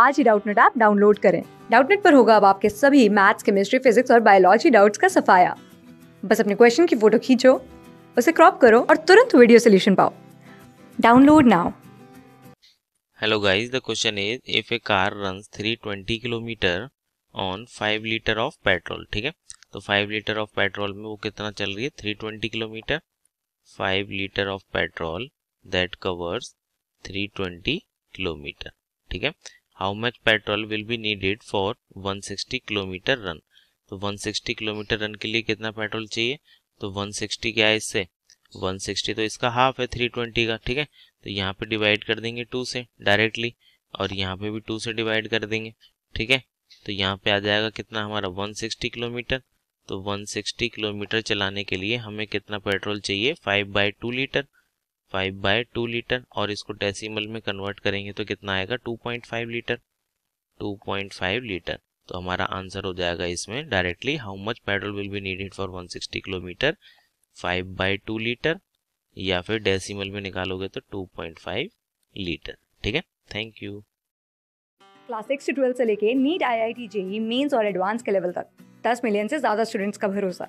आज ही Doubtnut app download करें डाउटनेट पर होगा अब आपके सभी मैथ्स केमिस्ट्री फिजिक्स और बायोलॉजी डाउट्स का सफाया बस अपने क्वेश्चन की फोटो खींचो उसे क्रॉप करो और तुरंत वीडियो सोल्यूशन पाओ download now hello guys the question is if a car run 320 kilometre on 5 litre of petrol ठीक है तो 5 लीटर ऑफ पेट्रोल में वो कितना चल रही है 320 kilometre 5 litre of petrol that covers 320 kilometre ठीक है how much petrol will be needed for 160 kilometre run तो 160 किलोमीटर रन के लिए कितना पेट्रोल चाहिए तो 160 क्या है इससे 160 तो इसका हाफ है 320 का ठीक है तो यहाँ पे डिवाइड कर देंगे टू से डायरेक्टली और यहाँ पे भी टू से डिवाइड कर देंगे ठीक है तो यहाँ पे आ जाएगा कितना हमारा 160 किलोमीटर तो 160 किलोमीटर चलाने के लिए हमें कितना पेट्रोल चाहिए 5 by two litre five by two litre और इसको डेसिमल में कन्वर्ट करेंगे तो कितना आएगा two point five litre two point five litre तो हमारा आंसर हो जाएगा इसमें directly how much petrol will be needed for one sixty kilometre five by two litre या फिर डेसिमल में निकालोगे तो टू पॉइंट फाइव लीटर ठीक है थैंक यू क्लास सिक्स से ट्वेल्थ से लेके NEET I I T JEE Mains और एडवांस के लेवल तक दस मिलियन से ज्यादा स्टूडेंट्स का भरोसा